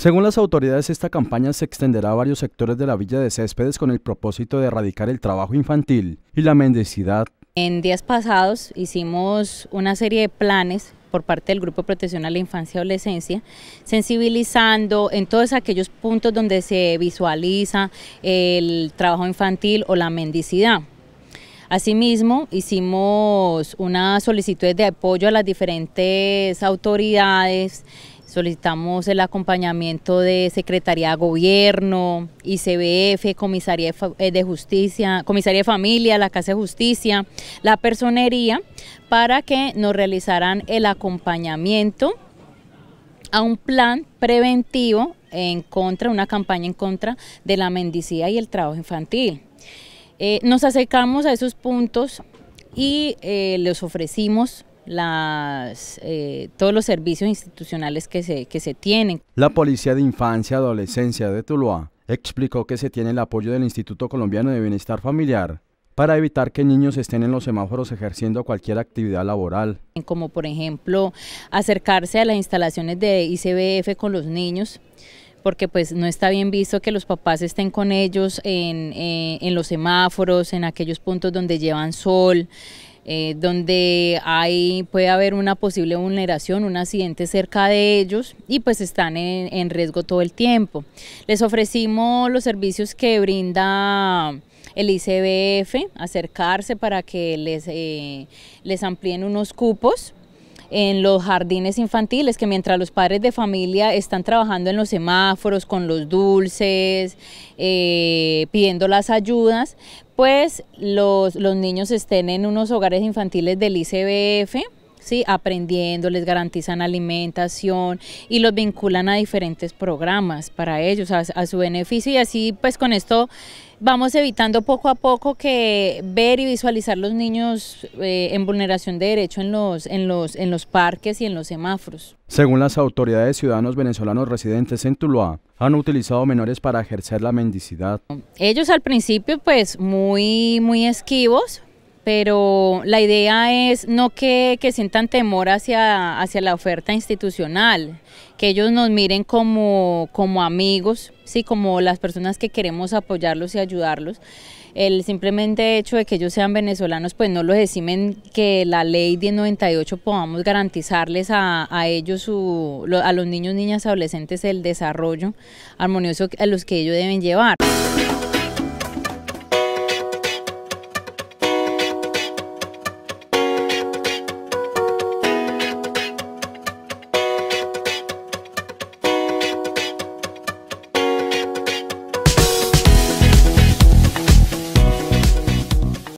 Según las autoridades, esta campaña se extenderá a varios sectores de la Villa de Céspedes con el propósito de erradicar el trabajo infantil y la mendicidad. En días pasados hicimos una serie de planes por parte del Grupo de Protección a la Infancia y Adolescencia, sensibilizando en todos aquellos puntos donde se visualiza el trabajo infantil o la mendicidad. Asimismo, hicimos una solicitud de apoyo a las diferentes autoridades Solicitamos el acompañamiento de Secretaría de Gobierno, ICBF, Comisaría eh, de Justicia, Comisaría de Familia, la Casa de Justicia, la Personería, para que nos realizaran el acompañamiento a un plan preventivo en contra, una campaña en contra de la mendicidad y el trabajo infantil. Eh, nos acercamos a esos puntos y eh, les ofrecimos eh, todos los servicios institucionales que se, tienen. La Policía de Infancia y Adolescencia de Tuluá explicó que se tiene el apoyo del Instituto Colombiano de Bienestar Familiar para evitar que niños estén en los semáforos ejerciendo cualquier actividad laboral. Como por ejemplo acercarse a las instalaciones de ICBF con los niños, porque pues no está bien visto que los papás estén con ellos en eh, los semáforos, en aquellos puntos donde llevan sol, eh, donde hay, puede haber una posible vulneración, un accidente cerca de ellos y pues están en, riesgo todo el tiempo. Les ofrecimos los servicios que brinda el ICBF, acercarse para que les, eh, les amplíen unos cupos en los jardines infantiles, que mientras los padres de familia están trabajando en los semáforos, con los dulces, eh, pidiendo las ayudas, pues los, los niños estén en unos hogares infantiles del ICBF, ¿sí? aprendiendo, les garantizan alimentación y los vinculan a diferentes programas para ellos, a, su beneficio y así pues con esto vamos evitando poco a poco que ver y visualizar los niños eh, en vulneración de derecho en los, en, los, en los parques y en los semáforos. Según las autoridades, ciudadanos venezolanos residentes en Tuluá han utilizado menores para ejercer la mendicidad. Ellos al principio pues muy, muy esquivos, pero la idea es no que, sientan temor hacia, hacia la oferta institucional, que ellos nos miren como, amigos, sí, como las personas que queremos apoyarlos y ayudarlos. El simplemente hecho de que ellos sean venezolanos, pues no los decimen que la ley 1098 podamos garantizarles a, ellos, a los niños, niñas, adolescentes, el desarrollo armonioso a los que ellos deben llevar.